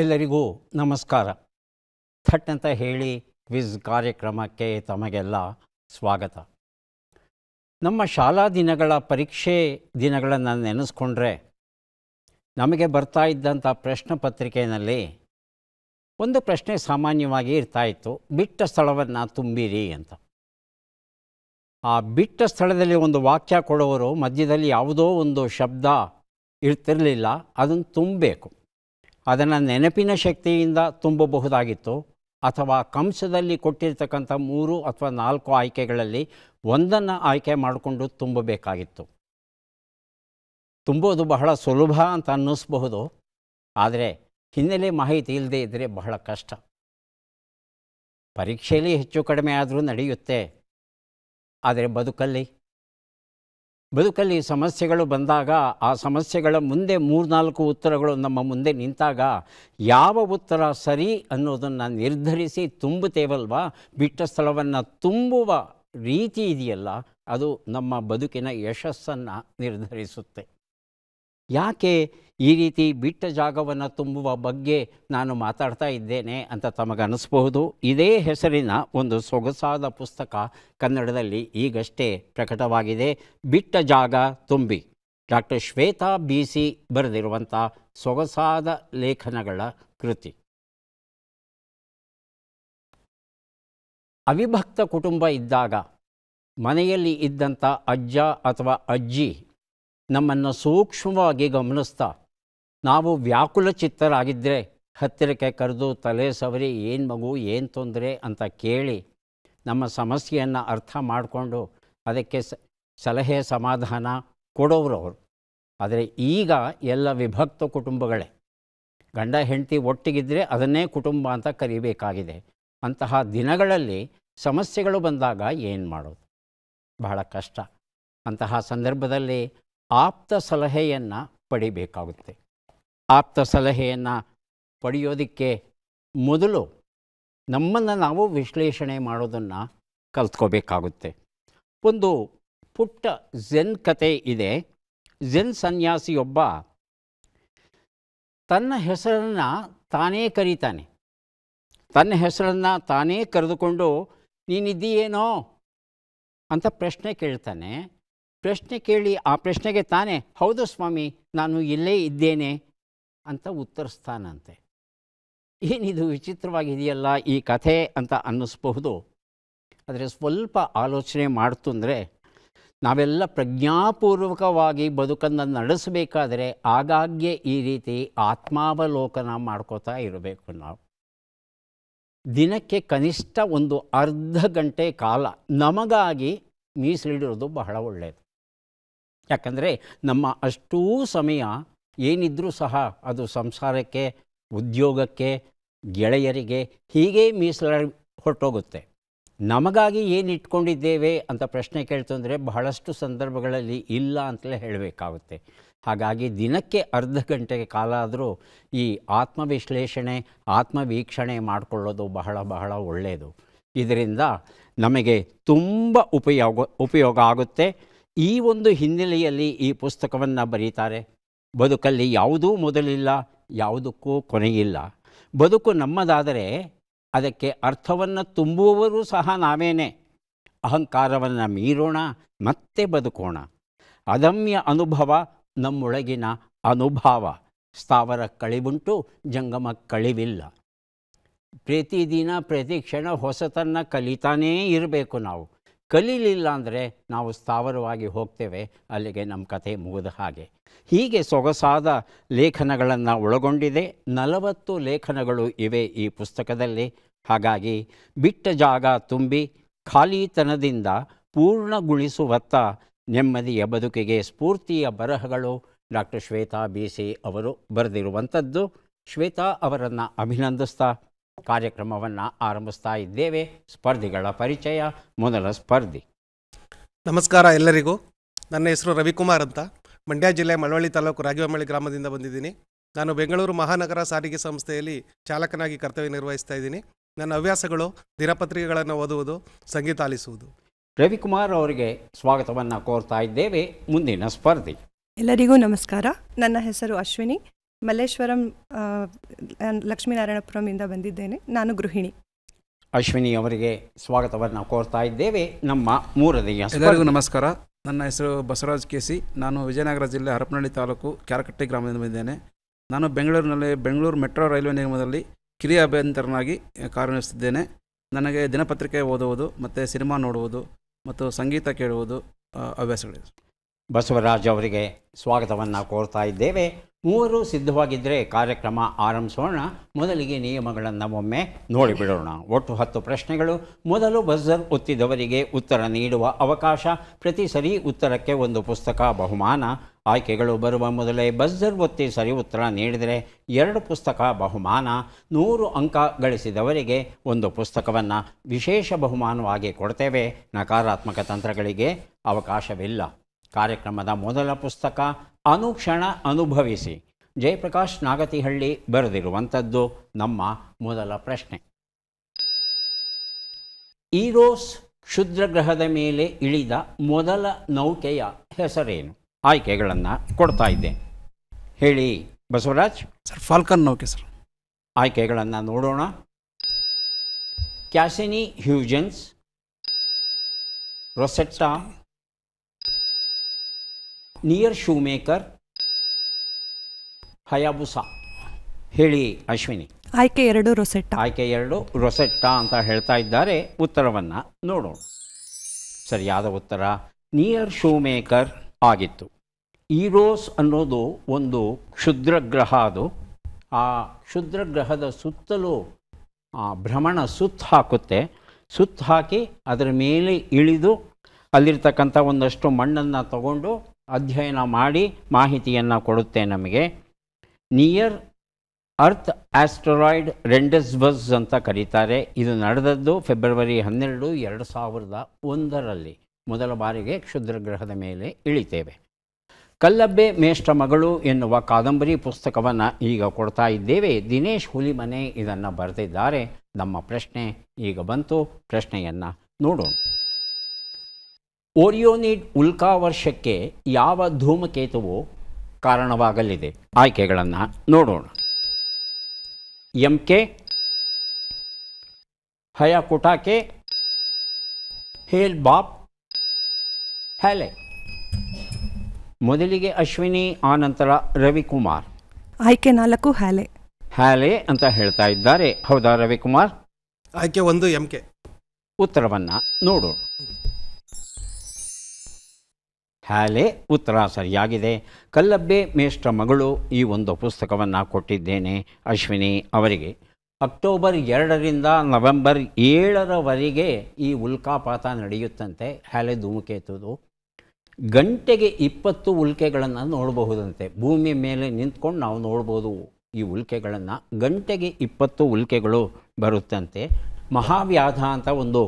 ಎಲ್ಲರಿಗೂ ನಮಸ್ಕಾರ ಥಟ್ ಅಂತ ಹೇಳಿ ಕ್ವಿಜ್ ಕಾರ್ಯಕ್ರಮಕ್ಕೆ ತಮಗೆಲ್ಲ ಸ್ವಾಗತ ನಮ್ಮ ಶಾಲಾ ದಿನಗಳ ಪರೀಕ್ಷೆ ದಿನಗಳನ್ನು ನೆನೆಸ್ಕೊಂಡ್ರೆ ನಮಗೆ ಬರ್ತಾ ಇದ್ದಂಥ ಪ್ರಶ್ನೆ ಪತ್ರಿಕೆಯಲ್ಲಿ ಒಂದು ಪ್ರಶ್ನೆ ಸಾಮಾನ್ಯವಾಗಿ ಇರ್ತಾ ಇತ್ತು ಬಿಟ್ಟ ಸ್ಥಳವನ್ನು ತುಂಬಿರಿ ಅಂತ ಆ ಬಿಟ್ಟ ಸ್ಥಳದಲ್ಲಿ ಒಂದು ವಾಕ್ಯ ಕೊಡೋರು ಮಧ್ಯದಲ್ಲಿ ಯಾವುದೋ ಒಂದು ಶಬ್ದ ಇರ್ತಿರಲಿಲ್ಲ ಅದನ್ನು ತುಂಬಬೇಕು ಅದನ್ನು ನೆನಪಿನ ಶಕ್ತಿಯಿಂದ ತುಂಬಬಹುದಾಗಿತ್ತು ಅಥವಾ ಕಂಸದಲ್ಲಿ ಕೊಟ್ಟಿರ್ತಕ್ಕಂಥ ಮೂರು ಅಥವಾ ನಾಲ್ಕು ಆಯ್ಕೆಗಳಲ್ಲಿ ಒಂದನ್ನು ಆಯ್ಕೆ ಮಾಡಿಕೊಂಡು ತುಂಬಬೇಕಾಗಿತ್ತು ತುಂಬೋದು ಬಹಳ ಸುಲಭ ಅಂತ ಅನ್ನಿಸ್ಬಹುದು ಆದರೆ ಹಿನ್ನೆಲೆ ಮಾಹಿತಿ ಇಲ್ಲದೆ ಇದ್ದರೆ ಬಹಳ ಕಷ್ಟ ಪರೀಕ್ಷೆಯಲ್ಲಿ ಹೆಚ್ಚು ಕಡಿಮೆ ಆದರೂ ನಡೆಯುತ್ತೆ ಆದರೆ ಬದುಕಲ್ಲಿ ಬದುಕಲ್ಲಿ ಸಮಸ್ಯೆಗಳು ಬಂದಾಗ ಆ ಸಮಸ್ಯೆಗಳ ಮುಂದೆ ಮೂರ್ನಾಲ್ಕು ಉತ್ತರಗಳು ನಮ್ಮ ಮುಂದೆ ನಿಂತಾಗ ಯಾವ ಉತ್ತರ ಸರಿ ಅನ್ನೋದನ್ನು ನಿರ್ಧರಿಸಿ ತುಂಬುತ್ತೇವಲ್ವ ಬಿಟ್ಟ ಸ್ಥಳವನ್ನು ತುಂಬುವ ರೀತಿ ಇದೆಯಲ್ಲ ಅದು ನಮ್ಮ ಬದುಕಿನ ಯಶಸ್ಸನ್ನು ನಿರ್ಧರಿಸುತ್ತೆ ಯಾಕೆ ಈ ರೀತಿ ಬಿಟ್ಟ ಜಾಗವನ್ನು ತುಂಬುವ ಬಗ್ಗೆ ನಾನು ಮಾತಾಡ್ತಾ ಇದ್ದೇನೆ ಅಂತ ತಮಗನಿಸ್ಬಹುದು ಇದೇ ಹೆಸರಿನ ಒಂದು ಸೊಗಸಾದ ಪುಸ್ತಕ ಕನ್ನಡದಲ್ಲಿ ಈಗಷ್ಟೇ ಪ್ರಕಟವಾಗಿದೆ ಬಿಟ್ಟ ಜಾಗ ತುಂಬಿ ಡಾಕ್ಟರ್ ಶ್ವೇತಾ ಬಿ ಸಿ ಬರೆದಿರುವಂಥ ಸೊಗಸಾದ ಲೇಖನಗಳ ಕೃತಿ ಅವಿಭಕ್ತ ಕುಟುಂಬ ಇದ್ದಾಗ ಮನೆಯಲ್ಲಿ ಇದ್ದಂಥ ಅಜ್ಜ ಅಥವಾ ಅಜ್ಜಿ ನಮ್ಮನ್ನು ಸೂಕ್ಷ್ಮವಾಗಿ ಗಮನಿಸ್ತಾ ನಾವು ವ್ಯಾಕುಲ ಚಿತ್ತರಾಗಿದ್ದರೆ ಹತ್ತಿರಕ್ಕೆ ಕರೆದು ತಲೆ ಸವರಿ ಏನು ಮಗು ಏನು ತೊಂದರೆ ಅಂತ ಕೇಳಿ ನಮ್ಮ ಸಮಸ್ಯೆಯನ್ನು ಅರ್ಥ ಮಾಡಿಕೊಂಡು ಅದಕ್ಕೆ ಸಲಹೆ ಸಮಾಧಾನ ಕೊಡೋರು ಅವರು ಆದರೆ ಈಗ ಎಲ್ಲ ವಿಭಕ್ತ ಕುಟುಂಬಗಳೇ ಗಂಡ ಹೆಂಡತಿ ಒಟ್ಟಿಗಿದ್ದರೆ ಅದನ್ನೇ ಕುಟುಂಬ ಅಂತ ಕರಿಬೇಕಾಗಿದೆ ಅಂತಹ ದಿನಗಳಲ್ಲಿ ಸಮಸ್ಯೆಗಳು ಬಂದಾಗ ಏನು ಮಾಡೋದು ಬಹಳ ಕಷ್ಟ ಅಂತಹ ಸಂದರ್ಭದಲ್ಲಿ ಆಪ್ತ ಸಲಹೆಯನ್ನು ಪಡಿಬೇಕಾಗುತ್ತೆ ಆಪ್ತ ಸಲಹೆಯನ್ನು ಪಡೆಯೋದಕ್ಕೆ ಮೊದಲು ನಮ್ಮನ್ನು ನಾವು ವಿಶ್ಲೇಷಣೆ ಮಾಡೋದನ್ನು ಕಲ್ತ್ಕೋಬೇಕಾಗುತ್ತೆ ಒಂದು ಪುಟ್ಟ ಝೆನ್ ಕತೆ ಇದೆ ಝೆನ್ ಸನ್ಯಾಸಿಯೊಬ್ಬ ತನ್ನ ಹೆಸರನ್ನು ತಾನೇ ಕರೀತಾನೆ ತನ್ನ ಹೆಸರನ್ನು ತಾನೇ ಕರೆದುಕೊಂಡು ನೀನಿದ್ದೀಯೇನೋ ಅಂತ ಪ್ರಶ್ನೆ ಕೇಳ್ತಾನೆ ಪ್ರಶ್ನೆ ಕೇಳಿ ಆ ಪ್ರಶ್ನೆಗೆ ತಾನೇ ಹೌದು ಸ್ವಾಮಿ ನಾನು ಇಲ್ಲೇ ಇದ್ದೇನೆ ಅಂತ ಉತ್ತರಿಸ್ತಾನಂತೆ ಏನಿದು ವಿಚಿತ್ರವಾಗಿದೆಯಲ್ಲ ಈ ಕಥೆ ಅಂತ ಅನ್ನಿಸ್ಬಹುದು ಆದರೆ ಸ್ವಲ್ಪ ಆಲೋಚನೆ ಮಾಡ್ತು ಅಂದರೆ ನಾವೆಲ್ಲ ಪ್ರಜ್ಞಾಪೂರ್ವಕವಾಗಿ ಬದುಕನ್ನು ನಡೆಸಬೇಕಾದರೆ ಆಗಾಗ್ಗೆ ಈ ರೀತಿ ಆತ್ಮಾವಲೋಕನ ಮಾಡ್ಕೋತಾ ಇರಬೇಕು ನಾವು ದಿನಕ್ಕೆ ಕನಿಷ್ಠ ಒಂದು ಅರ್ಧ ಗಂಟೆ ಕಾಲ ನಮಗಾಗಿ ಮೀಸಲಿಡಿರೋದು ಬಹಳ ಒಳ್ಳೆಯದು ಯಾಕಂದರೆ ನಮ್ಮ ಅಷ್ಟೂ ಸಮಯ ಏನಿದ್ರೂ ಸಹ ಅದು ಸಂಸಾರಕ್ಕೆ ಉದ್ಯೋಗಕ್ಕೆ ಗೆಳೆಯರಿಗೆ ಹೀಗೆ ಮೀಸಲ ಹೊರಟೋಗುತ್ತೆ ನಮಗಾಗಿ ಏನು ಇಟ್ಕೊಂಡಿದ್ದೇವೆ ಅಂತ ಪ್ರಶ್ನೆ ಕೇಳ್ತಂದರೆ ಬಹಳಷ್ಟು ಸಂದರ್ಭಗಳಲ್ಲಿ ಇಲ್ಲ ಅಂತಲೇ ಹೇಳಬೇಕಾಗುತ್ತೆ ಹಾಗಾಗಿ ದಿನಕ್ಕೆ ಅರ್ಧ ಗಂಟೆಗೆ ಕಾಲ ಆದರೂ ಈ ಆತ್ಮವಿಶ್ಲೇಷಣೆ ಆತ್ಮವೀಕ್ಷಣೆ ಮಾಡಿಕೊಳ್ಳೋದು ಬಹಳ ಬಹಳ ಒಳ್ಳೆಯದು ಇದರಿಂದ ನಮಗೆ ತುಂಬ ಉಪಯೋಗ ಉಪಯೋಗ ಆಗುತ್ತೆ ಈ ಒಂದು ಹಿನ್ನೆಲೆಯಲ್ಲಿ ಈ ಪುಸ್ತಕವನ್ನು ಬರೀತಾರೆ ಬದುಕಲ್ಲಿ ಯಾವುದೂ ಮೊದಲಿಲ್ಲ ಯಾವುದಕ್ಕೂ ಕೊನೆಯಿಲ್ಲ ಬದುಕು ನಮ್ಮದಾದರೆ ಅದಕ್ಕೆ ಅರ್ಥವನ್ನು ತುಂಬುವವರು ಸಹ ನಾವೇನೆ ಅಹಂಕಾರವನ್ನು ಮೀರೋಣ ಮತ್ತೆ ಬದುಕೋಣ ಅದಮ್ಯ ಅನುಭವ ನಮ್ಮೊಳಗಿನ ಅನುಭವ ಸ್ಥಾವರ ಕಳಿವುಂಟು ಜಂಗಮ ಕಳಿವಿಲ್ಲ ಪ್ರತಿದಿನ ಪ್ರತಿ ಕ್ಷಣ ಹೊಸತನ್ನು ಕಲಿತಾನೇ ಇರಬೇಕು ನಾವು ಕಲೀಲಿಲ್ಲ ಅಂದರೆ ನಾವು ಸ್ಥಾವರವಾಗಿ ಹೋಗ್ತೇವೆ ಅಲ್ಲಿಗೆ ನಮ್ಮ ಕಥೆ ಮುಗಿದ ಹಾಗೆ ಹೀಗೆ ಸೊಗಸಾದ ಲೇಖನಗಳನ್ನು ಒಳಗೊಂಡಿದೆ ನಲವತ್ತು ಲೇಖನಗಳು ಇವೆ ಈ ಪುಸ್ತಕದಲ್ಲಿ ಹಾಗಾಗಿ ಬಿಟ್ಟ ಜಾಗ ತುಂಬಿ ಖಾಲಿತನದಿಂದ ಪೂರ್ಣಗೊಳಿಸುವತ್ತ ನೆಮ್ಮದಿಯ ಬದುಕಿಗೆ ಸ್ಫೂರ್ತಿಯ ಬರಹಗಳು ಡಾಕ್ಟರ್ ಶ್ವೇತಾ ಬಿ ಸಿ ಅವರು ಬರೆದಿರುವಂಥದ್ದು ಶ್ವೇತಾ ಅವರನ್ನು ಅಭಿನಂದಿಸ್ತಾ ಕಾರ್ಯಕ್ರಮವನ್ನು ಆರಂಭಿಸ್ತಾ ಇದ್ದೇವೆ ಸ್ಪರ್ಧಿಗಳ ಪರಿಚಯ ಮೊದಲ ಸ್ಪರ್ಧಿ ನಮಸ್ಕಾರ ಎಲ್ಲರಿಗೂ ನನ್ನ ಹೆಸರು ರವಿಕುಮಾರ್ ಅಂತ ಮಂಡ್ಯ ಜಿಲ್ಲೆ ಮಳವಳ್ಳಿ ತಾಲೂಕು ರಾಗಿವಮಳ್ಳಿ ಗ್ರಾಮದಿಂದ ಬಂದಿದ್ದೀನಿ ನಾನು ಬೆಂಗಳೂರು ಮಹಾನಗರ ಸಾರಿಗೆ ಸಂಸ್ಥೆಯಲ್ಲಿ ಚಾಲಕನಾಗಿ ಕರ್ತವ್ಯ ನಿರ್ವಹಿಸ್ತಾ ಇದ್ದೀನಿ ನನ್ನ ಹವ್ಯಾಸಗಳು ದಿನಪತ್ರಿಕೆಗಳನ್ನು ಓದುವುದು ಸಂಗೀತ ಆಲಿಸುವುದು ರವಿಕುಮಾರ್ ಅವರಿಗೆ ಸ್ವಾಗತವನ್ನು ಕೋರ್ತಾ ಇದ್ದೇವೆ ಮುಂದಿನ ಸ್ಪರ್ಧಿ ಎಲ್ಲರಿಗೂ ನಮಸ್ಕಾರ ನನ್ನ ಹೆಸರು ಅಶ್ವಿನಿ ಮಲ್ಲೇಶ್ವರಂ ಲಕ್ಷ್ಮೀನಾರಾಯಣಪುರಂಯಿಂದ ಬಂದಿದ್ದೇನೆ ನಾನು ಗೃಹಿಣಿ ಅಶ್ವಿನಿ ಅವರಿಗೆ ಸ್ವಾಗತವನ್ನು ಕೋರ್ತಾ ಇದ್ದೇವೆ ನಮ್ಮ ಮೂರನೆಯ ಎಲ್ಲರಿಗೂ ನಮಸ್ಕಾರ ನನ್ನ ಹೆಸರು ಬಸವರಾಜ್ ಕೆಸಿ ನಾನು ವಿಜಯನಗರ ಜಿಲ್ಲೆ ಹರಪನಹಳ್ಳಿ ತಾಲೂಕು ಕ್ಯಾರಕಟ್ಟೆ ಗ್ರಾಮದಿಂದ ಬಂದಿದ್ದೇನೆ ನಾನು ಬೆಂಗಳೂರಿನಲ್ಲಿ ಬೆಂಗಳೂರು ಮೆಟ್ರೋ ರೈಲ್ವೆ ನಿಗಮದಲ್ಲಿ ಕಿರಿಯ ಅಭ್ಯಂತರನಾಗಿ ಕಾರ್ಯನಿರ್ವಹಿಸುತ್ತಿದ್ದೇನೆ ನನಗೆ ದಿನಪತ್ರಿಕೆ ಓದುವುದು ಮತ್ತು ಸಿನಿಮಾ ನೋಡುವುದು ಮತ್ತು ಸಂಗೀತ ಕೇಳುವುದು ಅಭ್ಯಾಸಗಳಿದೆ ಬಸವರಾಜ್ ಅವರಿಗೆ ಸ್ವಾಗತವನ್ನು ಕೋರ್ತಾ ಇದ್ದೇವೆ ಮೂವರು ಸಿದ್ಧವಾಗಿದ್ದರೆ ಕಾರ್ಯಕ್ರಮ ಆರಂಭಿಸೋಣ ಮೊದಲಿಗೆ ನಿಯಮಗಳನ್ನು ಒಮ್ಮೆ ನೋಡಿಬಿಡೋಣ ಒಟ್ಟು ಹತ್ತು ಪ್ರಶ್ನೆಗಳು ಮೊದಲು ಬಜರ್ ಒತ್ತಿದವರಿಗೆ ಉತ್ತರ ನೀಡುವ ಅವಕಾಶ ಪ್ರತಿ ಸರಿ ಉತ್ತರಕ್ಕೆ ಒಂದು ಪುಸ್ತಕ ಬಹುಮಾನ ಆಯ್ಕೆಗಳು ಬರುವ ಮೊದಲೇ ಬಜರ್ ಒತ್ತಿ ಸರಿ ಉತ್ತರ ನೀಡಿದರೆ ಎರಡು ಪುಸ್ತಕ ಬಹುಮಾನ ನೂರು ಅಂಕ ಗಳಿಸಿದವರಿಗೆ ಒಂದು ಪುಸ್ತಕವನ್ನು ವಿಶೇಷ ಬಹುಮಾನವಾಗಿ ಕೊಡ್ತೇವೆ ನಕಾರಾತ್ಮಕ ತಂತ್ರಗಳಿಗೆ ಅವಕಾಶವಿಲ್ಲ ಕಾರ್ಯಕ್ರಮದ ಮೊದಲ ಪುಸ್ತಕ ಅನುಕ್ಷಣ ಅನುಭವಿಸಿ ಜಯಪ್ರಕಾಶ್ ನಾಗತಿಹಳ್ಳಿ ಬರೆದಿರುವಂಥದ್ದು ನಮ್ಮ ಮೊದಲ ಪ್ರಶ್ನೆ ಈರೋಸ್ ಕ್ಷುದ್ರಗ್ರಹದ ಮೇಲೆ ಇಳಿದ ಮೊದಲ ನೌಕೆಯ ಹೆಸರೇನು ಆಯ್ಕೆಗಳನ್ನು ಕೊಡ್ತಾ ಇದ್ದೆ ಹೇಳಿ ಬಸವರಾಜ್ ಸರ್ ಫಾಲ್ಕನ್ ನೌಕೆ ಸರ್ ಆಯ್ಕೆಗಳನ್ನು ನೋಡೋಣ ಕ್ಯಾಸಿನಿ ಹ್ಯೂಜನ್ಸ್ ರೊಸೆಟ್ಟಾ ನಿಯರ್ ಶೂಮೇಕರ್ ಹಯಾಬುಸ ಹೇಳಿ ಅಶ್ವಿನಿ ಆಯ್ಕೆ ಎರಡು ರೊಸೆಟ್ಟ ಆಯ್ಕೆ ಎರಡು ರೊಸೆಟ್ಟ ಅಂತ ಹೇಳ್ತಾ ಇದ್ದಾರೆ ಉತ್ತರವನ್ನು ನೋಡೋಣ ಸರಿಯಾದ ಉತ್ತರ ನಿಯರ್ ಶೂಮೇಕರ್ ಆಗಿತ್ತು ಈರೋಸ್ ಅನ್ನೋದು ಒಂದು ಕ್ಷುದ್ರ ಗ್ರಹ ಅದು ಆ ಕ್ಷುದ್ರ ಗ್ರಹದ ಸುತ್ತಲೂ ಭ್ರಮಣ ಸುತ್ತ ಹಾಕುತ್ತೆ ಸುತ್ತ ಹಾಕಿ ಅದರ ಮೇಲೆ ಇಳಿದು ಅಲ್ಲಿರ್ತಕ್ಕಂಥ ಒಂದಷ್ಟು ಮಣ್ಣನ್ನು ತಗೊಂಡು ಅಧ್ಯಯನ ಮಾಡಿ ಮಾಹಿತಿಯನ್ನು ಕೊಡುತ್ತೆ ನಮಗೆ ನಿಯರ್ ಅರ್ಥ್ ಆಸ್ಟ್ರಾಯ್ಡ್ ರೆಂಡಸ್ಬಸ್ ಅಂತ ಕರೀತಾರೆ ಇದು ನಡೆದದ್ದು ಫೆಬ್ರವರಿ ಹನ್ನೆರಡು ಎರಡು ಸಾವಿರದ ಒಂದರಲ್ಲಿ ಮೊದಲ ಬಾರಿಗೆ ಕ್ಷುದ್ರಗ್ರಹದ ಮೇಲೆ ಇಳಿತೇವೆ ಕಲ್ಲಬ್ಬೆ ಮೇಷ್ಟ ಮಗಳು ಎನ್ನುವ ಕಾದಂಬರಿ ಪುಸ್ತಕವನ್ನು ಈಗ ಕೊಡ್ತಾ ಇದ್ದೇವೆ ದಿನೇಶ್ ಹುಲಿಮನೆ ಇದನ್ನು ಬರೆದಿದ್ದಾರೆ ನಮ್ಮ ಪ್ರಶ್ನೆ ಈಗ ಬಂತು ಪ್ರಶ್ನೆಯನ್ನು ನೋಡೋಣ ಓರಿಯೋನಿಡ್ ಉಲ್ಕಾ ವರ್ಷಕ್ಕೆ ಯಾವ ಧೂಮಕೇತುವು ಕಾರಣವಾಗಲಿದೆ ಆಯ್ಕೆಗಳನ್ನು ನೋಡೋಣ ಎಂ ಕೆ ಹಯಕುಟಾಕೆ ಹೇಲ್ ಬಾಪ್ ಹ್ಯಾಲೆ ಮೊದಲಿಗೆ ಅಶ್ವಿನಿ ಆ ನಂತರ ರವಿಕುಮಾರ್ ಆಯ್ಕೆ ನಾಲ್ಕು ಹ್ಯಾಲೆ ಹ್ಯಾಲೆ ಅಂತ ಹೇಳ್ತಾ ಇದ್ದಾರೆ ಹೌದಾ ರವಿಕುಮಾರ್ ಆಯ್ಕೆ ಒಂದು ಎಂ ಕೆ ಉತ್ತರವನ್ನು ನೋಡೋಣ ಹ್ಯಾಲೆ ಉತ್ತರ ಸರಿಯಾಗಿದೆ ಕಲ್ಲಬ್ಬೆ ಮೇಷ್ಟ್ರ ಮಗಳು ಈ ಒಂದು ಪುಸ್ತಕವನ್ನು ಕೊಟ್ಟಿದ್ದೇನೆ ಅಶ್ವಿನಿ ಅವರಿಗೆ ಅಕ್ಟೋಬರ್ ಎರಡರಿಂದ ನವೆಂಬರ್ ಏಳರವರೆಗೆ ಈ ಉಲ್ಕಾಪಾತ ನಡೆಯುತ್ತಂತೆ ಹ್ಯಾಲೆ ಧೂಮಕೇತುದು ಗಂಟೆಗೆ ಇಪ್ಪತ್ತು ಉಲ್ಕೆಗಳನ್ನು ನೋಡಬಹುದಂತೆ ಭೂಮಿ ಮೇಲೆ ನಿಂತ್ಕೊಂಡು ನಾವು ನೋಡ್ಬೋದು ಈ ಉಲ್ಕೆಗಳನ್ನು ಗಂಟೆಗೆ ಇಪ್ಪತ್ತು ಉಲ್ಕೆಗಳು ಬರುತ್ತಂತೆ ಮಹಾವ್ಯಾಧ ಅಂತ ಒಂದು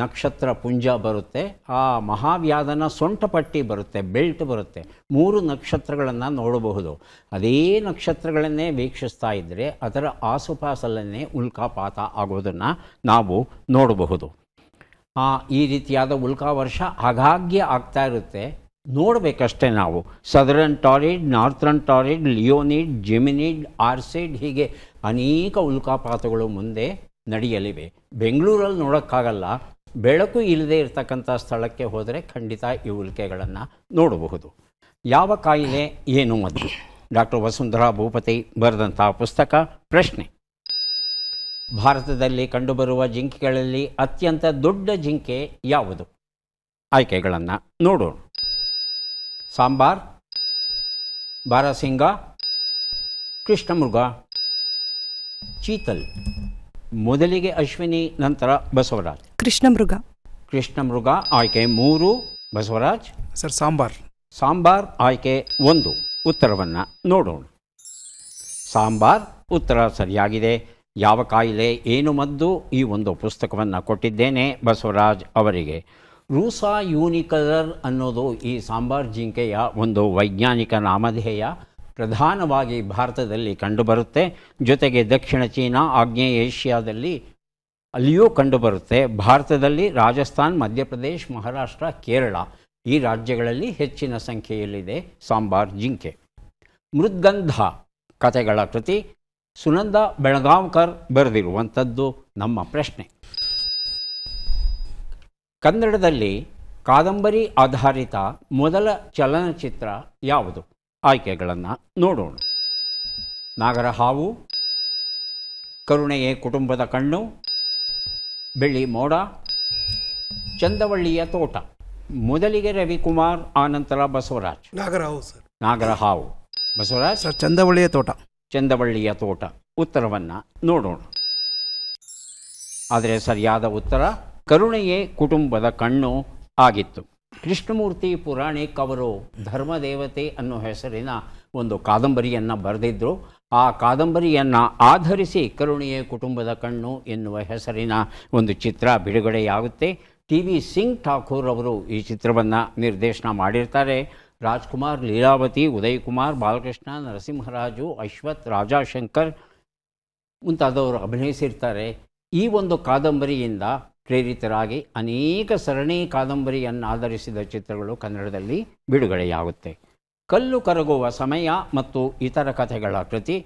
ನಕ್ಷತ್ರ ಪುಂಜ ಬರುತ್ತೆ ಆ ಮಹಾವ್ಯಾದನ ಪಟ್ಟಿ ಬರುತ್ತೆ ಬೆಲ್ಟ್ ಬರುತ್ತೆ ಮೂರು ನಕ್ಷತ್ರಗಳನ್ನು ನೋಡಬಹುದು ಅದೇ ನಕ್ಷತ್ರಗಳನ್ನೇ ವೀಕ್ಷಿಸ್ತಾ ಇದ್ದರೆ ಅದರ ಆಸುಪಾಸಲ್ಲನ್ನೇ ಉಲ್ಕಾಪಾತ ಆಗೋದನ್ನು ನಾವು ನೋಡಬಹುದು ಈ ರೀತಿಯಾದ ಉಲ್ಕಾ ವರ್ಷ ಆಗಾಗ್ಗೆ ಆಗ್ತಾ ಇರುತ್ತೆ ನೋಡಬೇಕಷ್ಟೇ ನಾವು southern Taurid northern Taurid Leonid Geminid Ursid ಹೀಗೆ ಅನೇಕ ಉಲ್ಕಾಪಾತಗಳು ಮುಂದೆ ನಡೆಯಲಿವೆ ಬೆಂಗಳೂರಲ್ಲಿ ನೋಡೋಕ್ಕಾಗಲ್ಲ ಬೆಳಕು ಇಲ್ಲದೆ ಇರತಕ್ಕಂಥ ಸ್ಥಳಕ್ಕೆ ಹೋದರೆ ಖಂಡಿತ ಈ ಉಲ್ಕೆಗಳನ್ನು ನೋಡಬಹುದು ಯಾವ ಕಾಯಿಲೆ ಏನು ಮದ್ದು ಡಾಕ್ಟರ್ ವಸುಂಧರಾ ಭೂಪತಿ ಬರೆದಂತಹ ಪುಸ್ತಕ ಪ್ರಶ್ನೆ ಭಾರತದಲ್ಲಿ ಕಂಡುಬರುವ ಜಿಂಕೆಗಳಲ್ಲಿ ಅತ್ಯಂತ ದೊಡ್ಡ ಜಿಂಕೆ ಯಾವುದು ಆಯ್ಕೆಗಳನ್ನು ನೋಡೋಣ ಸಾಂಬಾರ್ ಬಾರಸಿಂಗ ಕೃಷ್ಣಮೃಗ ಚೀತಲ್ ಮೊದಲಿಗೆ ಅಶ್ವಿನಿ ನಂತರ ಬಸವರಾಜ್ ಕೃಷ್ಣಮೃಗ ಕೃಷ್ಣಮೃಗ ಆಯ್ಕೆ ಮೂರು ಬಸವರಾಜ್ ಸರ್ ಸಾಂಬಾರ್ ಸಾಂಬಾರ್ ಆಯ್ಕೆ ಒಂದು ಉತ್ತರವನ್ನು ನೋಡೋಣ ಸಾಂಬಾರ್ ಉತ್ತರ ಸರಿಯಾಗಿದೆ ಯಾವ ಕಾಯಿಲೆ ಏನು ಮದ್ದು ಈ ಒಂದು ಪುಸ್ತಕವನ್ನು ಕೊಟ್ಟಿದ್ದೇನೆ ಬಸವರಾಜ್ ಅವರಿಗೆ ರೂಸಾ ಯೂನಿಕಲರ್ ಅನ್ನೋದು ಈ ಸಾಂಬಾರ್ ಜಿಂಕೆಯ ಒಂದು ವೈಜ್ಞಾನಿಕ ನಾಮಧೇಯ ಪ್ರಧಾನವಾಗಿ ಭಾರತದಲ್ಲಿ ಕಂಡುಬರುತ್ತೆ ಜೊತೆಗೆ ದಕ್ಷಿಣ ಚೀನಾ ಆಗ್ನೇಯ ಏಷ್ಯಾದಲ್ಲಿ ಅಲ್ಲಿಯೂ ಕಂಡುಬರುತ್ತೆ ಭಾರತದಲ್ಲಿ ರಾಜಸ್ಥಾನ್ ಮಧ್ಯಪ್ರದೇಶ್ ಮಹಾರಾಷ್ಟ್ರ ಕೇರಳ ಈ ರಾಜ್ಯಗಳಲ್ಲಿ ಹೆಚ್ಚಿನ ಸಂಖ್ಯೆಯಲ್ಲಿದೆ ಸಾಂಬಾರ್ ಜಿಂಕೆ ಮೃದ್ಗಂಧ ಕಥೆಗಳ ಕೃತಿ ಸುನಂದ ಬೆಳಗಾಂವ್ಕರ್ ಬರೆದಿರುವಂಥದ್ದು ನಮ್ಮ ಪ್ರಶ್ನೆ ಕನ್ನಡದಲ್ಲಿ ಕಾದಂಬರಿ ಆಧಾರಿತ ಮೊದಲ ಚಲನಚಿತ್ರ ಯಾವುದು ಆಯ್ಕೆಗಳನ್ನು ನೋಡೋಣ ನಾಗರಹಾವು ಕರುಣೆಯೇ ಕುಟುಂಬದ ಕಣ್ಣು ಬೆಳ್ಳಿ ಮೋಡ ಚಂದವಳ್ಳಿಯ ತೋಟ ಮೊದಲಿಗೆ ರವಿಕುಮಾರ್ ಆನಂತರ ಬಸವರಾಜ್ ನಾಗರಹಾವು ಸರ್ ನಾಗರಹಾವು ಬಸವರಾಜ್ ಸರ್ ಚಂದವಳ್ಳಿಯ ತೋಟ ಚಂದವಳ್ಳಿಯ ತೋಟ ಉತ್ತರವನ್ನು ನೋಡೋಣ ಆದರೆ ಸರಿಯಾದ ಉತ್ತರ ಕರುಣೆಯೇ ಕುಟುಂಬದ ಕಣ್ಣು ಆಗಿತ್ತು ಕೃಷ್ಣಮೂರ್ತಿ ಪುರಾಣಿಕ್ ಅವರು ಧರ್ಮದೇವತೆ ಅನ್ನೋ ಹೆಸರಿನ ಒಂದು ಕಾದಂಬರಿಯನ್ನು ಬರೆದಿದ್ದರು ಆ ಕಾದಂಬರಿಯನ್ನು ಆಧರಿಸಿ ಕರುಣಿಯ ಕುಟುಂಬದ ಕಣ್ಣು ಎನ್ನುವ ಹೆಸರಿನ ಒಂದು ಚಿತ್ರ ಬಿಡುಗಡೆಯಾಗುತ್ತೆ ಟಿ ವಿ ಸಿಂಗ್ ಠಾಕೂರ್ ಅವರು ಈ ಚಿತ್ರವನ್ನು ನಿರ್ದೇಶನ ಮಾಡಿರ್ತಾರೆ ರಾಜ್ಕುಮಾರ್ ಲೀಲಾವತಿ ಉದಯಕುಮಾರ್ ಬಾಲಕೃಷ್ಣ ನರಸಿಂಹರಾಜು ಅಶ್ವಥ್ ರಾಜಾಶಂಕರ್ ಮುಂತಾದವರು ಅಭಿನಯಿಸಿರ್ತಾರೆ ಈ ಒಂದು ಕಾದಂಬರಿಯಿಂದ ಪ್ರೇರಿತರಾಗಿ ಅನೇಕ ಸರಣಿ ಕಾದಂಬರಿಯನ್ನು ಆಧರಿಸಿದ ಚಿತ್ರಗಳು ಕನ್ನಡದಲ್ಲಿ ಬಿಡುಗಡೆಯಾಗುತ್ತೆ ಕಲ್ಲು ಕರಗುವ ಸಮಯ ಮತ್ತು ಇತರ ಕಥೆಗಳ ಕೃತಿ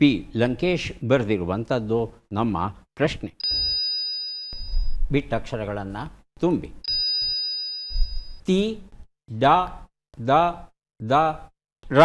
ಪಿ ಲಂಕೇಶ್ ಬರೆದಿರುವಂಥದ್ದು ನಮ್ಮ ಪ್ರಶ್ನೆ ಬಿಟ್ಟಕ್ಷರಗಳನ್ನು ತುಂಬಿ ತಿ ಡ ದ ದ ರ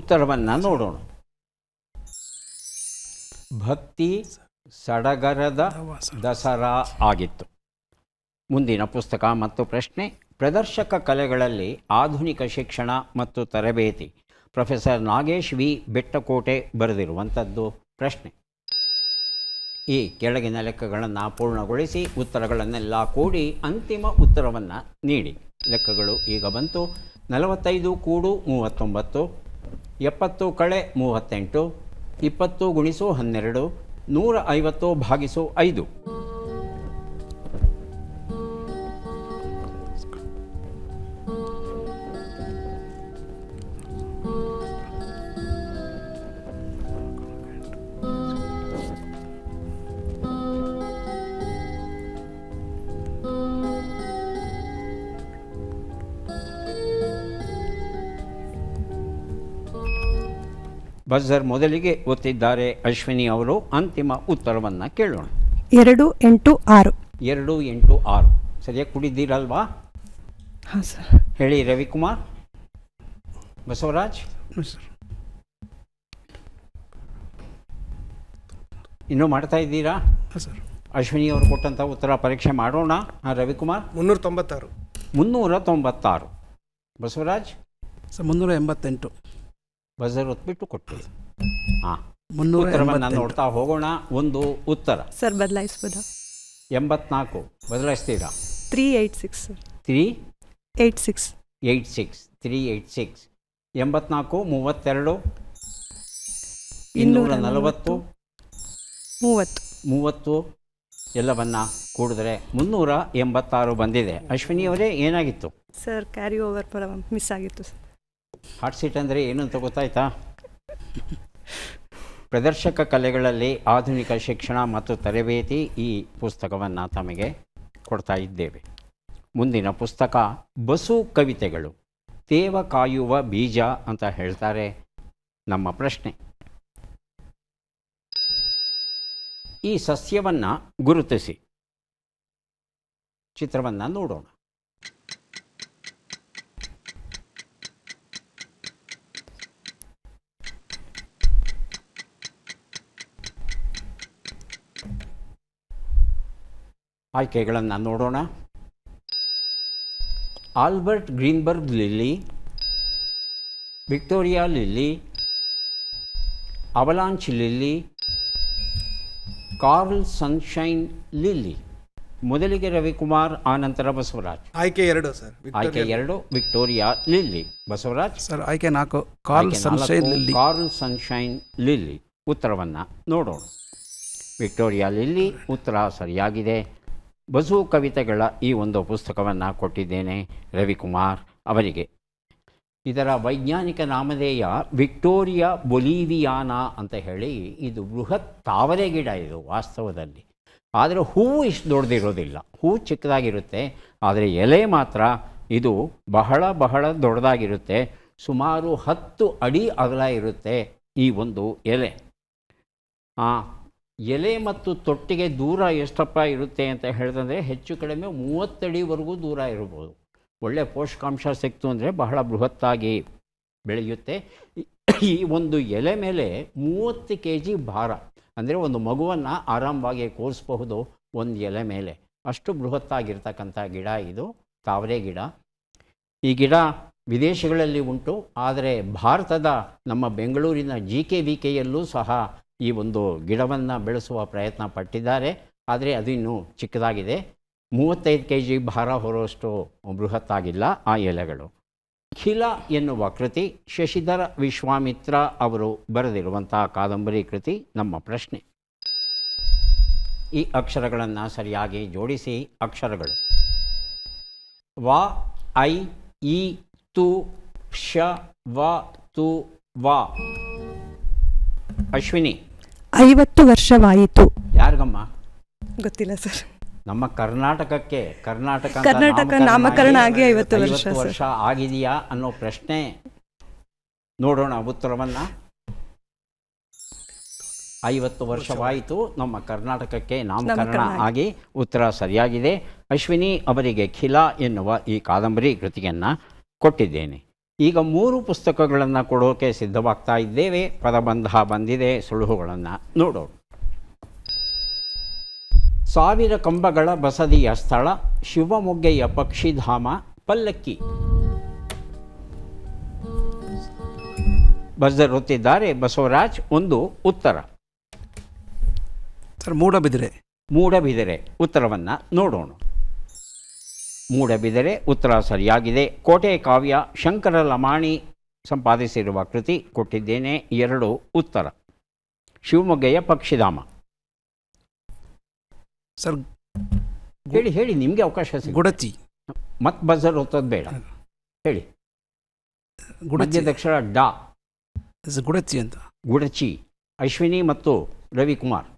ಉತ್ತರವನ್ನು ನೋಡೋಣ ಭಕ್ತಿ ಸಡಗರದ ದಸರಾ ಆಗಿತ್ತು ಮುಂದಿನ ಪುಸ್ತಕ ಮತ್ತು ಪ್ರಶ್ನೆ ಪ್ರದರ್ಶಕ ಕಲೆಗಳಲ್ಲಿ ಆಧುನಿಕ ಶಿಕ್ಷಣ ಮತ್ತು ತರಬೇತಿ ಪ್ರೊಫೆಸರ್ ನಾಗೇಶ್ ವಿ ಬೆಟ್ಟಕೋಟೆ ಬರೆದಿರುವಂಥದ್ದು ಪ್ರಶ್ನೆ ಈ ಕೆಳಗಿನ ಲೆಕ್ಕಗಳನ್ನು ಪೂರ್ಣಗೊಳಿಸಿ ಉತ್ತರಗಳನ್ನೆಲ್ಲ ಕೂಡಿ ಅಂತಿಮ ಉತ್ತರವನ್ನು ನೀಡಿ ಲೆಕ್ಕಗಳು ಈಗ ಬಂತು ನಲವತ್ತೈದು ಕೂಡು ಮೂವತ್ತೊಂಬತ್ತು ಎಪ್ಪತ್ತು ಕಳೆ ಮೂವತ್ತೆಂಟು ಇಪ್ಪತ್ತು ಗುಣಿಸು ಹನ್ನೆರಡು ನೂರ ಐವತ್ತು ಭಾಗಿಸು ಐದು ಬಜರ್ ಮೊದಲಿಗೆ ಗೊತ್ತಿದ್ದಾರೆ ಅಶ್ವಿನಿ ಅವರು ಅಂತಿಮ ಉತ್ತರವನ್ನು ಕೇಳೋಣ ಎರಡು ಎಂಟು ಆರು ಎರಡು ಎಂಟು ಆರು ಸರಿಯಾಗಿ ಕುಡಿದ್ದೀರಲ್ವಾ ಹಾಂ ಸರ್ ಹೇಳಿ ರವಿಕುಮಾರ್ ಬಸವರಾಜ್ ಸರ್ ಇನ್ನೂ ಮಾಡ್ತಾ ಇದ್ದೀರಾ ಸರ್ ಅಶ್ವಿನಿ ಅವರು ಕೊಟ್ಟಂಥ ಉತ್ತರ ಪರೀಕ್ಷೆ ಮಾಡೋಣ ಹಾಂ ರವಿಕುಮಾರ್ ಮುನ್ನೂರ ತೊಂಬತ್ತಾರು ಮುನ್ನೂರ ತೊಂಬತ್ತಾರು ಬಸವರಾಜ್ ಸರ್ ಮುನ್ನೂರ ಎಂಬತ್ತೆಂಟು ಬಜರ್ ಒತ್ಬಿಟ್ಟು ಕೊಟ್ಟು ಹಾಂ ನಾನು ನೋಡ್ತಾ ಹೋಗೋಣ ಒಂದು ಉತ್ತರ ಸರ್ ಬದಲಾಯಿಸ್ಬೋದಾ ಎಂಬತ್ನಾಲ್ಕು ಬದಲಾಯಿಸ್ತೀರಾ three eight six three eight six eight six three eight six ಎಂಬತ್ನಾಲ್ಕು ಮೂವತ್ತೆರಡು ಇನ್ನೂರ ನಲವತ್ತು ಮೂವತ್ತು ಮೂವತ್ತು ಎಲ್ಲವನ್ನು ಕೂಡಿದ್ರೆ ಮುನ್ನೂರ ಎಂಬತ್ತಾರು ಬಂದಿದೆ ಅಶ್ವಿನಿ ಅವರೇ ಏನಾಗಿತ್ತು ಸರ್ ಕ್ಯಾರಿ ಓವರ್ ಮಿಸ್ ಆಗಿತ್ತು ಸರ್ ಹಾಟ್ ಸೀಟ್ ಅಂದರೆ ಏನು ಅಂತ ಗೊತ್ತಾಯ್ತಾ ಪ್ರದರ್ಶಕ ಕಲೆಗಳಲ್ಲಿ ಆಧುನಿಕ ಶಿಕ್ಷಣ ಮತ್ತು ತರಬೇತಿ ಈ ಪುಸ್ತಕವನ್ನು ತಮಗೆ ಕೊಡ್ತಾ ಇದ್ದೇವೆ ಮುಂದಿನ ಪುಸ್ತಕ ಬಸು ಕವಿತೆಗಳು ತೇವ ಕಾಯುವ ಬೀಜ ಅಂತ ಹೇಳ್ತಾರೆ ನಮ್ಮ ಪ್ರಶ್ನೆ ಈ ಸಸ್ಯವನ್ನು ಗುರುತಿಸಿ ಚಿತ್ರವನ್ನು ನೋಡೋಣ ಆಯ್ಕೆಗಳನ್ನು ನೋಡೋಣ Albert Greenberg lily Victoria lily avalanche lily Carl sunshine lily ಮೊದಲಿಗೆ ರವಿಕುಮಾರ್ ಆ ನಂತರ ಬಸವರಾಜ್ ಆಯ್ಕೆ ಎರಡು ಸರ್ ಆಯ್ಕೆ ಎರಡು ವಿಕ್ಟೋರಿಯಾ ಲಿಲ್ಲಿ ಬಸವರಾಜ್ ಸರ್ ಆಯ್ಕೆ ನಾಲ್ಕು Carl sunshine lily Carl sunshine lily ಉತ್ತರವನ್ನು ನೋಡೋಣ ವಿಕ್ಟೋರಿಯಾ ಲಿಲ್ಲಿ ಉತ್ತರ ಸರಿಯಾಗಿದೆ ಬಸು ಕವಿತೆಗಳ ಈ ಒಂದು ಪುಸ್ತಕವನ್ನು ಕೊಟ್ಟಿದ್ದೇನೆ ರವಿಕುಮಾರ್ ಅವರಿಗೆ ಇದರ ವೈಜ್ಞಾನಿಕ ನಾಮಧೇಯ ವಿಕ್ಟೋರಿಯಾ ಬೊಲೀವಿಯಾನಾ ಅಂತ ಹೇಳಿ ಇದು ಬೃಹತ್ ತಾವರೆ ಗಿಡ ಇದು ವಾಸ್ತವದಲ್ಲಿ ಆದರೆ ಹೂವು ಇಷ್ಟು ದೊಡ್ಡದಿರೋದಿಲ್ಲ ಹೂವು ಚಿಕ್ಕದಾಗಿರುತ್ತೆ ಆದರೆ ಎಲೆ ಮಾತ್ರ ಇದು ಬಹಳ ಬಹಳ ದೊಡ್ಡದಾಗಿರುತ್ತೆ ಸುಮಾರು ಹತ್ತು ಅಡಿ ಅಗಲ ಇರುತ್ತೆ ಈ ಒಂದು ಎಲೆ ಎಲೆ ಮತ್ತು ತೊಟ್ಟಿಗೆ ದೂರ ಎಷ್ಟಪ್ಪ ಇರುತ್ತೆ ಅಂತ ಹೇಳಿದಂದರೆ ಹೆಚ್ಚು ಕಡಿಮೆ ಮೂವತ್ತಡಿವರೆಗೂ ದೂರ ಇರ್ಬೋದು ಒಳ್ಳೆಯ ಪೋಷಕಾಂಶ ಸಿಕ್ತು ಅಂದರೆ ಬಹಳ ಬೃಹತ್ತಾಗಿ ಬೆಳೆಯುತ್ತೆ ಈ ಒಂದು ಎಲೆ ಮೇಲೆ ಮೂವತ್ತು ಕೆ ಜಿ ಭಾರ ಅಂದರೆ ಒಂದು ಮಗುವನ್ನು ಆರಾಮವಾಗಿ ಕೂರಿಸ್ಬಹುದು ಒಂದು ಎಲೆ ಮೇಲೆ ಅಷ್ಟು ಬೃಹತ್ತಾಗಿರ್ತಕ್ಕಂಥ ಗಿಡ ಇದು ತಾವರೆ ಗಿಡ ಈ ಗಿಡ ವಿದೇಶಗಳಲ್ಲಿ ಉಂಟು ಆದರೆ ಭಾರತದ ನಮ್ಮ ಬೆಂಗಳೂರಿನ ಜಿ ಕೆ ವಿ ಸಹ ಈ ಒಂದು ಗಿಡವನ್ನು ಬೆಳೆಸುವ ಪ್ರಯತ್ನ ಪಟ್ಟಿದ್ದಾರೆ ಆದರೆ ಅದಿನ್ನೂ ಚಿಕ್ಕದಾಗಿದೆ ಮೂವತ್ತೈದು ಕೆ ಜಿ ಭಾರ ಹೊರೋಷ್ಟು ಬೃಹತ್ತಾಗಿಲ್ಲ ಆ ಎಲೆಗಳು ಖಿಲ ಎನ್ನುವ ಕೃತಿ ಶಶಿಧರ ವಿಶ್ವಾಮಿತ್ರ ಅವರು ಬರೆದಿರುವಂತಹ ಕಾದಂಬರಿ ಕೃತಿ ನಮ್ಮ ಪ್ರಶ್ನೆ ಈ ಅಕ್ಷರಗಳನ್ನು ಸರಿಯಾಗಿ ಜೋಡಿಸಿ ಅಕ್ಷರಗಳು ವ ಐ ಇ ತು ಶ ವ ತು ವ ಅಶ್ವಿನಿ ಐವತ್ತು ವರ್ಷವಾಯಿತು ಯಾರಿಗಮ್ಮ ಗೊತ್ತಿಲ್ಲ ಸರ್ ನಮ್ಮ ಕರ್ನಾಟಕಕ್ಕೆ ಕರ್ನಾಟಕ ಕರ್ನಾಟಕ ನಾಮಕರಣ ಆಗಿ ಐವತ್ತು ವರ್ಷ ಆಗಿದೆಯಾ ಅನ್ನೋ ಪ್ರಶ್ನೆ ನೋಡೋಣ ಉತ್ತರವನ್ನ ಐವತ್ತು ವರ್ಷವಾಯಿತು ನಮ್ಮ ಕರ್ನಾಟಕಕ್ಕೆ ನಾಮಕರಣ ಆಗಿ ಉತ್ತರ ಸರಿಯಾಗಿದೆ ಅಶ್ವಿನಿ ಅವರಿಗೆ ಖಿಲಾ ಎನ್ನುವ ಈ ಕಾದಂಬರಿ ಕೃತಿಯನ್ನ ಕೊಟ್ಟಿದ್ದೇನೆ ಈಗ ಮೂರು ಪುಸ್ತಕಗಳನ್ನು ಕೊಡೋಕೆ ಸಿದ್ಧವಾಗ್ತಾ ಇದ್ದೇವೆ ಪದಬಂಧ ಬಂದಿದೆ ಸುಳುಹುಗಳನ್ನು ನೋಡೋಣ ಸಾವಿರ ಕಂಬಗಳ ಬಸದಿಯ ಸ್ಥಳ ಶಿವಮೊಗ್ಗೆಯ ಪಕ್ಷಿಧಾಮ ಪಲ್ಲಕ್ಕಿ ಬಜರುತ್ತಿದ್ದಾರೆ ಬಸವರಾಜ್ ಒಂದು ಉತ್ತರ ಸರ್ ಮೂಡಬಿದಿರೆ ಮೂಡಬಿದಿರೆ ಉತ್ತರವನ್ನು ನೋಡೋಣ ಮೂಡಬಿದರೆ ಉತ್ತರ ಸರಿಯಾಗಿದೆ ಕೋಟೆ ಕಾವ್ಯ ಶಂಕರ ಲಮಾಣಿ ಸಂಪಾದಿಸಿರುವ ಕೃತಿ ಕೊಟ್ಟಿದ್ದೇನೆ ಎರಡು ಉತ್ತರ ಶಿವಮೊಗ್ಗಯ ಪಕ್ಷಿಧಾಮ ಸರ್ ಹೇಳಿ ಹೇಳಿ ನಿಮಗೆ ಅವಕಾಶ ಗುಡಚಿ ಮತ್ ಬಜರ್ ಓದೋದು ಬೇಡ ಹೇಳಿ ಗುಡಚ್ಯದಕ್ಷರ ಡಾ ಗುಡಚಿ ಅಂತ ಗುಡಚಿ ಅಶ್ವಿನಿ ಮತ್ತು ರವಿಕುಮಾರ್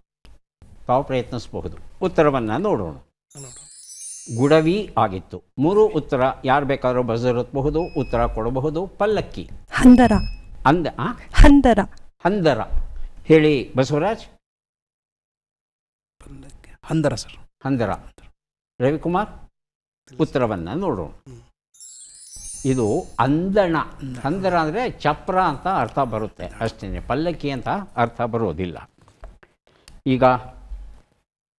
ತಾವು ಪ್ರಯತ್ನಿಸಬಹುದು ಉತ್ತರವನ್ನು ನೋಡೋಣ ಗುಡವಿ ಆಗಿತ್ತು ಮೂರು ಉತ್ತರ ಯಾರು ಬೇಕಾದರೂ ಬಸರಬಹುದು ಉತ್ತರ ಕೊಡಬಹುದು ಪಲ್ಲಕ್ಕಿ ಹಂದರ ಅಂದ ಹಂದರ ಹಂದರ ಹೇಳಿ ಬಸವರಾಜ್ ಹಂದರ ಸರ್ ಹಂದರ ರವಿಕುಮಾರ್ ಉತ್ತರವನ್ನು ನೋಡೋಣ ಇದು ಅಂದಣ ಹಂದರ ಅಂದರೆ ಚಪ್ರ ಅಂತ ಅರ್ಥ ಬರುತ್ತೆ ಅಷ್ಟೇ ಪಲ್ಲಕ್ಕಿ ಅಂತ ಅರ್ಥ ಬರೋದಿಲ್ಲ ಈಗ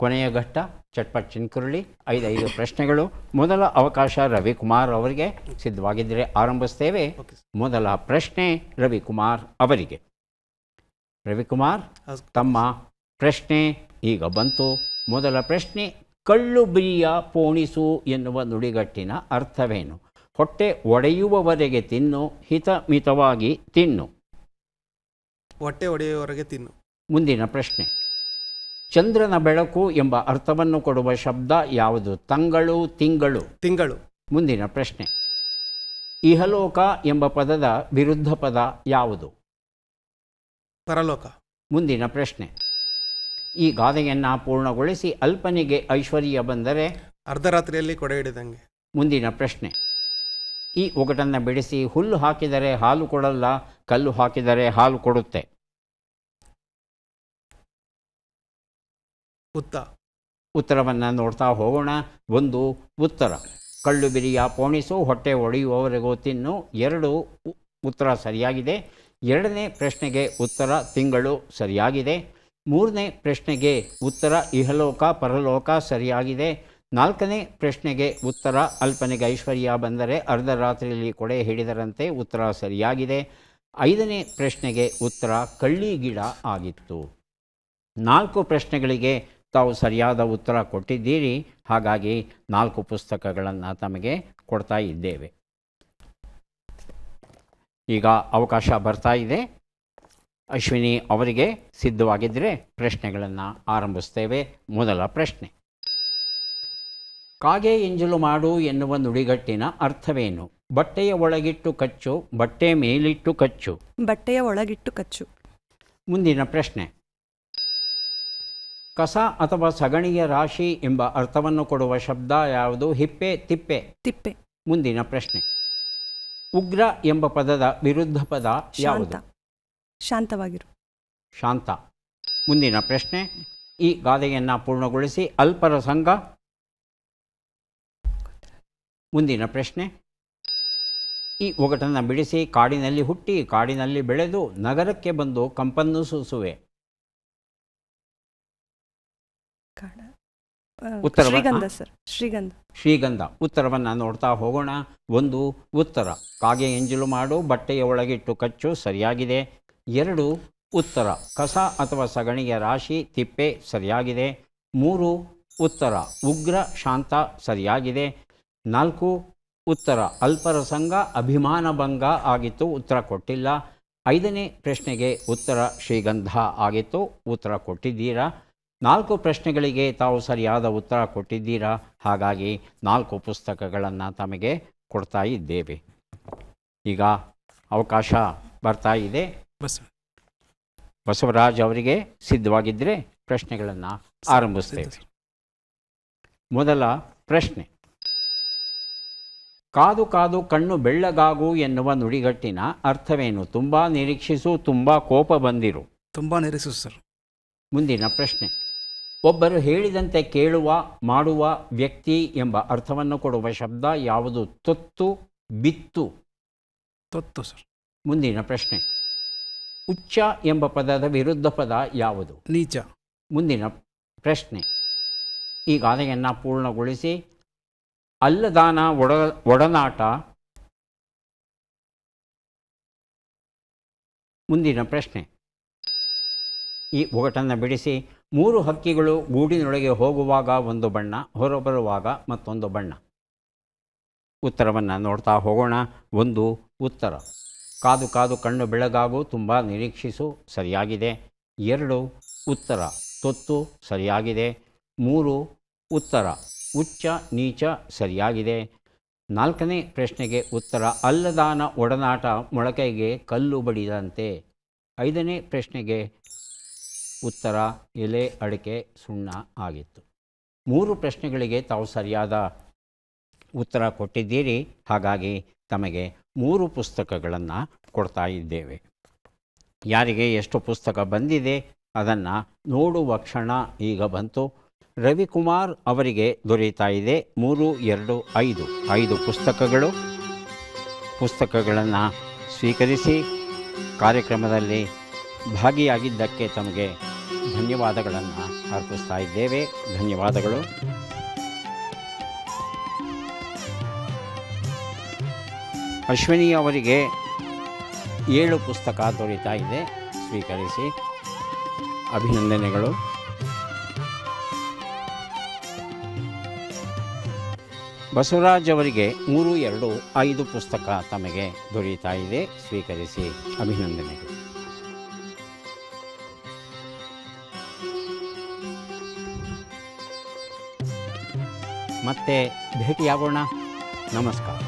ಕೊನೆಯ ಘಟ್ಟ ಚಟ್ಪಟ್ ಚಿನ್ಕುರುಳಿ ಐದು ಐದು ಪ್ರಶ್ನೆಗಳು ಮೊದಲ ಅವಕಾಶ ರವಿಕುಮಾರ್ ಅವರಿಗೆ ಸಿದ್ಧವಾಗಿದ್ದರೆ ಆರಂಭಿಸ್ತೇವೆ ಮೊದಲ ಪ್ರಶ್ನೆ ರವಿಕುಮಾರ್ ಅವರಿಗೆ ರವಿಕುಮಾರ್ ತಮ್ಮ ಪ್ರಶ್ನೆ ಈಗ ಬಂತು ಮೊದಲ ಪ್ರಶ್ನೆ ಕಳ್ಳು ಬಿರಿಯ ಪೋಣಿಸು ಎನ್ನುವ ನುಡಿಗಟ್ಟಿನ ಅರ್ಥವೇನು ಹೊಟ್ಟೆ ಒಡೆಯುವವರೆಗೆ ತಿನ್ನು ಹಿತಮಿತವಾಗಿ ತಿನ್ನು ಹೊಟ್ಟೆ ಒಡೆಯುವವರೆಗೆ ತಿನ್ನು ಮುಂದಿನ ಪ್ರಶ್ನೆ ಚಂದ್ರನ ಬೆಳಕು ಎಂಬ ಅರ್ಥವನ್ನು ಕೊಡುವ ಶಬ್ದ ಯಾವುದು ತಂಗಳು ತಿಂಗಳು ತಿಂಗಳು ಮುಂದಿನ ಪ್ರಶ್ನೆ ಇಹಲೋಕ ಎಂಬ ಪದದ ವಿರುದ್ಧ ಪದ ಯಾವುದು ಪರಲೋಕ ಮುಂದಿನ ಪ್ರಶ್ನೆ ಈ ಗಾದೆಯನ್ನು ಪೂರ್ಣಗೊಳಿಸಿ ಅಲ್ಪನಿಗೆ ಐಶ್ವರ್ಯ ಬಂದರೆ ಅರ್ಧರಾತ್ರಿಯಲ್ಲಿ ಕೊಡೆ ಹಿಡಿದಂಗೆ ಮುಂದಿನ ಪ್ರಶ್ನೆ ಈ ಒಗಟನ್ನು ಬಿಡಿಸಿ ಹುಲ್ಲು ಹಾಕಿದರೆ ಹಾಲು ಕೊಡಲ್ಲ ಕಲ್ಲು ಹಾಕಿದರೆ ಹಾಲು ಕೊಡುತ್ತೆ ಉತ್ತ ಉತ್ತರವನ್ನು ನೋಡ್ತಾ ಹೋಗೋಣ ಒಂದು ಉತ್ತರ ಕಳ್ಳು ಬಿರಿಯ ಪೋಣಿಸು ಹೊಟ್ಟೆ ಒಡೆಯುವವರೆಗೂ ತಿನ್ನು ಎರಡು ಉತ್ತರ ಸರಿಯಾಗಿದೆ ಎರಡನೇ ಪ್ರಶ್ನೆಗೆ ಉತ್ತರ ತಿಂಗಳು ಸರಿಯಾಗಿದೆ ಮೂರನೇ ಪ್ರಶ್ನೆಗೆ ಉತ್ತರ ಇಹಲೋಕ ಪರಲೋಕ ಸರಿಯಾಗಿದೆ ನಾಲ್ಕನೇ ಪ್ರಶ್ನೆಗೆ ಉತ್ತರ ಅಲ್ಪನೆಗೆ ಐಶ್ವರ್ಯ ಬಂದರೆ ಅರ್ಧ ರಾತ್ರಿಯಲ್ಲಿ ಕೊಡೆ ಹಿಡಿದರಂತೆ ಉತ್ತರ ಸರಿಯಾಗಿದೆ ಐದನೇ ಪ್ರಶ್ನೆಗೆ ಉತ್ತರ ಕಳ್ಳಿ ಗಿಡ ಆಗಿತ್ತು ನಾಲ್ಕು ಪ್ರಶ್ನೆಗಳಿಗೆ ತಾವು ಸರಿಯಾದ ಉತ್ತರ ಕೊಟ್ಟಿದ್ದೀರಿ ಹಾಗಾಗಿ ನಾಲ್ಕು ಪುಸ್ತಕಗಳನ್ನು ತಮಗೆ ಕೊಡ್ತಾ ಇದ್ದೇವೆ ಈಗ ಅವಕಾಶ ಬರ್ತಾ ಇದೆ ಅಶ್ವಿನಿ ಅವರಿಗೆ ಸಿದ್ಧವಾಗಿದ್ದರೆ ಪ್ರಶ್ನೆಗಳನ್ನು ಆರಂಭಿಸ್ತೇವೆ ಮೊದಲ ಪ್ರಶ್ನೆ ಕಾಗೆ ಎಂಜಲು ಮಾಡು ಎನ್ನುವ ನುಡಿಗಟ್ಟಿನ ಅರ್ಥವೇನು ಬಟ್ಟೆಯ ಒಳಗಿಟ್ಟು ಕಚ್ಚು ಬಟ್ಟೆ ಮೇಲಿಟ್ಟು ಕಚ್ಚು ಬಟ್ಟೆಯ ಒಳಗಿಟ್ಟು ಕಚ್ಚು ಮುಂದಿನ ಪ್ರಶ್ನೆ ಕಸ ಅಥವಾ ಸಗಣಿಯ ರಾಶಿ ಎಂಬ ಅರ್ಥವನ್ನು ಕೊಡುವ ಶಬ್ದ ಯಾವುದು ಹಿಪ್ಪೆ ತಿಪ್ಪೆ ತಿಪ್ಪೆ ಮುಂದಿನ ಪ್ರಶ್ನೆ ಉಗ್ರ ಎಂಬ ಪದದ ವಿರುದ್ಧ ಪದ ಯಾವುದು ಶಾಂತವಾಗಿರು ಶಾಂತ ಮುಂದಿನ ಪ್ರಶ್ನೆ ಈ ಗಾದೆಯನ್ನು ಪೂರ್ಣಗೊಳಿಸಿ ಅಲ್ಪರ ಸಂಘ ಮುಂದಿನ ಪ್ರಶ್ನೆ ಈ ಒಗಟನ್ನು ಬಿಡಿಸಿ ಕಾಡಿನಲ್ಲಿ ಹುಟ್ಟಿ ಕಾಡಿನಲ್ಲಿ ಬೆಳೆದು ನಗರಕ್ಕೆ ಬಂದು ಕಂಪನ್ನು ಸೂಸುವೆ ಉತ್ತರ ಶ್ರೀಗಂಧ ಸರ್ ಶ್ರೀಗಂಧ ಶ್ರೀಗಂಧ ಉತ್ತರವನ್ನು ನೋಡ್ತಾ ಹೋಗೋಣ ಒಂದು ಉತ್ತರ ಕಾಗೆ ಎಂಜಲು ಮಾಡು ಬಟ್ಟೆಯ ಒಳಗಿಟ್ಟು ಕಚ್ಚು ಸರಿಯಾಗಿದೆ ಎರಡು ಉತ್ತರ ಕಸ ಅಥವಾ ಸಗಣಿಯ ರಾಶಿ ತಿಪ್ಪೆ ಸರಿಯಾಗಿದೆ ಮೂರು ಉತ್ತರ ಉಗ್ರ ಶಾಂತ ಸರಿಯಾಗಿದೆ ನಾಲ್ಕು ಉತ್ತರ ಅಲ್ಪರಸಂಗ ಭಂಗ ಆಗಿತ್ತು ಉತ್ತರ ಕೊಟ್ಟಿಲ್ಲ ಐದನೇ ಪ್ರಶ್ನೆಗೆ ಉತ್ತರ ಶ್ರೀಗಂಧ ಆಗಿತ್ತು ಉತ್ತರ ಕೊಟ್ಟಿದ್ದೀರಾ ನಾಲ್ಕು ಪ್ರಶ್ನೆಗಳಿಗೆ ತಾವು ಸರಿಯಾದ ಉತ್ತರ ಕೊಟ್ಟಿದ್ದೀರಾ ಹಾಗಾಗಿ ನಾಲ್ಕು ಪುಸ್ತಕಗಳನ್ನು ತಮಗೆ ಕೊಡ್ತಾ ಇದ್ದೇವೆ ಈಗ ಅವಕಾಶ ಬರ್ತಾ ಇದೆ ಬಸವರಾಜ್ ಅವರಿಗೆ ಸಿದ್ಧವಾಗಿದ್ದರೆ ಪ್ರಶ್ನೆಗಳನ್ನು ಆರಂಭಿಸ್ತೇವೆ ಮೊದಲ ಪ್ರಶ್ನೆ ಕಾದು ಕಾದು ಕಣ್ಣು ಬೆಳ್ಳಗಾಗು ಎನ್ನುವ ನುಡಿಗಟ್ಟಿನ ಅರ್ಥವೇನು ತುಂಬ ನಿರೀಕ್ಷಿಸು ತುಂಬ ಕೋಪ ಬಂದಿರು ತುಂಬ ನಿರೀಕ್ಷಿಸು ಸರ್ ಮುಂದಿನ ಪ್ರಶ್ನೆ ಒಬ್ಬರು ಹೇಳಿದಂತೆ ಕೇಳುವ ಮಾಡುವ ವ್ಯಕ್ತಿ ಎಂಬ ಅರ್ಥವನ್ನು ಕೊಡುವ ಶಬ್ದ ಯಾವುದು ತೊತ್ತು ಬಿತ್ತು ತೊತ್ತು ಸರ್ ಮುಂದಿನ ಪ್ರಶ್ನೆ ಉಚ್ಚ ಎಂಬ ಪದದ ವಿರುದ್ಧ ಪದ ಯಾವುದು ನೀಚ ಮುಂದಿನ ಪ್ರಶ್ನೆ ಈ ಗಾದೆಯನ್ನು ಪೂರ್ಣಗೊಳಿಸಿ ಅಲ್ಲದಾನ ಒಡ ಒಡನಾಟ ಮುಂದಿನ ಪ್ರಶ್ನೆ ಈ ಒಗಟನ್ನು ಬಿಡಿಸಿ ಮೂರು ಹಕ್ಕಿಗಳು ಗೂಡಿನೊಳಗೆ ಹೋಗುವಾಗ ಒಂದು ಬಣ್ಣ ಹೊರಬರುವಾಗ ಮತ್ತೊಂದು ಬಣ್ಣ ಉತ್ತರವನ್ನು ನೋಡ್ತಾ ಹೋಗೋಣ ಒಂದು ಉತ್ತರ ಕಾದು ಕಾದು ಕಣ್ಣು ಬೆಳಗಾಗು ತುಂಬ ನಿರೀಕ್ಷಿಸು ಸರಿಯಾಗಿದೆ ಎರಡು ಉತ್ತರ ತೊತ್ತು ಸರಿಯಾಗಿದೆ ಮೂರು ಉತ್ತರ ಉಚ್ಚ ನೀಚ ಸರಿಯಾಗಿದೆ ನಾಲ್ಕನೇ ಪ್ರಶ್ನೆಗೆ ಉತ್ತರ ಅಲ್ಲದಾನ ಒಡನಾಟ ಮೊಳಕೆಗೆ ಕಲ್ಲು ಬಡಿದಂತೆ ಐದನೇ ಪ್ರಶ್ನೆಗೆ ಉತ್ತರ ಎಲೆ ಅಡಿಕೆ ಸುಣ್ಣ ಆಗಿತ್ತು ಮೂರು ಪ್ರಶ್ನೆಗಳಿಗೆ ತಾವು ಸರಿಯಾದ ಉತ್ತರ ಕೊಟ್ಟಿದ್ದೀರಿ ಹಾಗಾಗಿ ತಮಗೆ ಮೂರು ಪುಸ್ತಕಗಳನ್ನು ಕೊಡ್ತಾ ಇದ್ದೇವೆ ಯಾರಿಗೆ ಎಷ್ಟು ಪುಸ್ತಕ ಬಂದಿದೆ ಅದನ್ನು ನೋಡುವ ಕ್ಷಣ ಈಗ ಬಂತು ರವಿಕುಮಾರ್ ಅವರಿಗೆ ದೊರೆಯುತ್ತಾ ಇದೆ ಮೂರು ಎರಡು ಐದು ಐದು ಪುಸ್ತಕಗಳು ಪುಸ್ತಕಗಳನ್ನು ಸ್ವೀಕರಿಸಿ ಕಾರ್ಯಕ್ರಮದಲ್ಲಿ ಭಾಗಿಯಾಗಿದ್ದಕ್ಕೆ ತಮಗೆ ಧನ್ಯವಾದಗಳನ್ನು ಅರ್ಪಿಸ್ತಾ ಇದ್ದೇವೆ ಧನ್ಯವಾದಗಳು ಅಶ್ವಿನಿ ಅವರಿಗೆ ಏಳು ಪುಸ್ತಕ ದೊರೀತಾ ಇದೆ ಸ್ವೀಕರಿಸಿ ಅಭಿನಂದನೆಗಳು ಬಸವರಾಜ್ ಅವರಿಗೆ ಮೂರು ಎರಡು ಐದು ಪುಸ್ತಕ ತಮಗೆ ದೊರೀತಾ ಇದೆ ಸ್ವೀಕರಿಸಿ ಅಭಿನಂದನೆಗಳು ಮತ್ತೆ ಭೇಟಿಯಾಗೋಣ ನಮಸ್ಕಾರ